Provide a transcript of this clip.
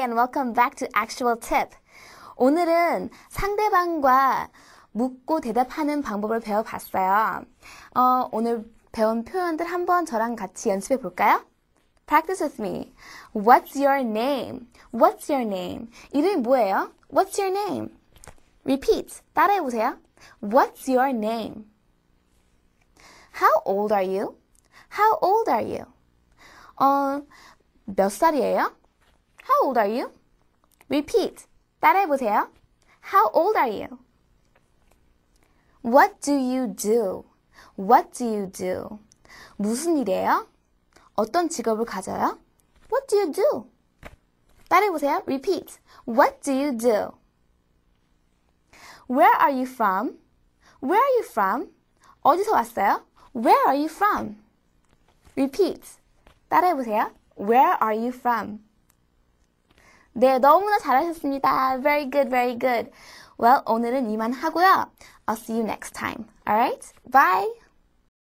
and welcome back to Actual Tip. 오늘은 상대방과 묻고 대답하는 방법을 배워봤어요. 어, 오늘 배운 표현들 한번 저랑 같이 연습해 볼까요? Practice with me. What's your name? What's your name? 이름이 뭐예요? What's your name? Repeat. 따라해 보세요. What's your name? How old are you? How old are you? 어, 몇 살이에요? How old are you? Repeat. 따라해보세요. How old are you? What do you do? What do you do? 무슨 일이에요? 어떤 직업을 가져요? What do you do? 따라해보세요. Repeat. What do you do? Where are you from? Where are you from? 어디서 왔어요? Where are you from? Repeat. 따라해보세요. Where are you from? 네, 너무나 잘하셨습니다. Very good, very good. Well, 오늘은 이만 하고요. I'll see you next time. Alright? Bye!